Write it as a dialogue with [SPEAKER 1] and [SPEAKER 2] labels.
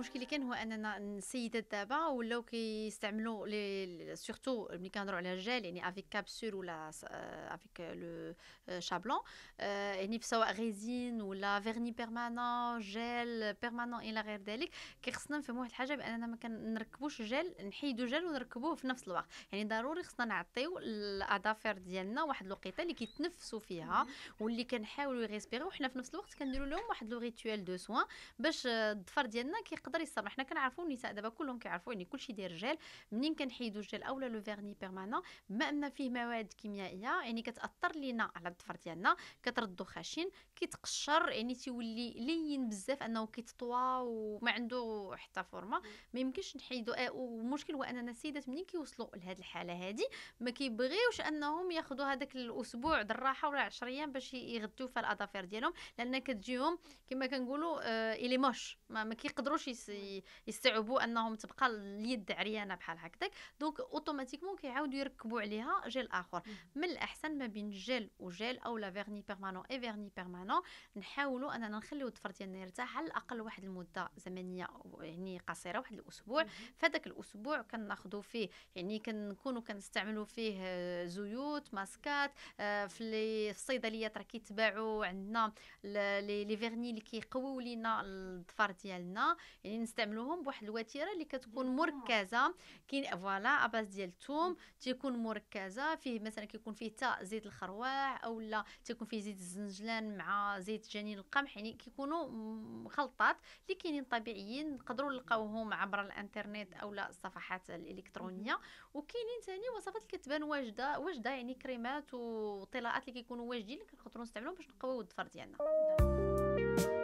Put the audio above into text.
[SPEAKER 1] المشكل اللي كان هو اننا السيدات دابا ولاو كيستعملوا لي سورتو ملي كنهضروا على الجيل يعني افيك كابسول ولا افيك آه، لو آه، شابلون آه، يعني سواء غيزين ولا فيرني بيرمانون جيل بيرمانون الى غير ذلك كيخصنا نفهموا واحد الحاجه باننا ما كنركبوش جيل نحيدو جيل ونركبوه في نفس الوقت يعني ضروري خصنا نعطيو الاظافر ديالنا واحد الوقيته اللي كيتنفسوا فيها واللي كنحاولوا يغيسبيريو وحنا في نفس الوقت كنديروا لهم واحد لو ريتوال دو سوان باش الظفر ديالنا كيقدر يقدر يصبر حنا كنعرفوا النساء دابا كلهم كيعرفوا يعني كلشي داير جل منين كنحيدوا الجل اولا لو فيرني بيرمانون بما ان فيه مواد كيميائيه يعني كتاثر لينا على الظفر ديالنا كتردو خشن كيتقشر يعني تيولي لين بزاف انه كيتطوى وما عنده حتى فورمه ما يمكنش نحيدو آه والمشكل هو اننا السيدات منين كيوصلوا لهاد الحاله هادي ما كيبغيوش انهم ياخذوا هذاك الاسبوع د الراحه ولا 10 ايام باش يغطيو في الاظافر ديالهم لان كتجيهم كما كنقولوا آه الي موش ما, ما كيقدروش يستوعبوا انهم تبقى اليد عريانه بحال هكذاك دونك اوتوماتيكمون كيعاودوا يركبوا عليها جيل اخر من الاحسن ما بين جيل وجيل او لا فيرني بيرمانون اي فيرني بيرمانون نحاولوا اننا نخليو الظفر ديالنا يرتاح على الاقل واحد المده زمنيه يعني قصيره واحد الاسبوع فهذاك الاسبوع كناخذوا فيه يعني كنكونوا كنستعملوا فيه زيوت ماسكات آه، في الصيدليات راه كيتباعوا عندنا لي فيرني اللي كيقويو لينا الظفر ديالنا يعني يعني نستعملوهم بواحد الوتيره اللي كتكون مركزه كاين فوالا اباس ديال الثوم تيكون مركزه فيه مثلا كيكون فيه تا زيت الخروع او لا تيكون فيه زيت الزنجلان مع زيت جنين القمح يعني كيكونوا مخلطات اللي كاينين طبيعيين نقدروا نلقاوهم عبر الانترنت او لا الصفحات الالكترونيه وكاينين ثاني وصفات اللي كتبان واجده واجده يعني كريمات وطلاءات اللي كيكونوا واجدين اللي كنقدروا نستعملوهم باش نقويو الظفر ديالنا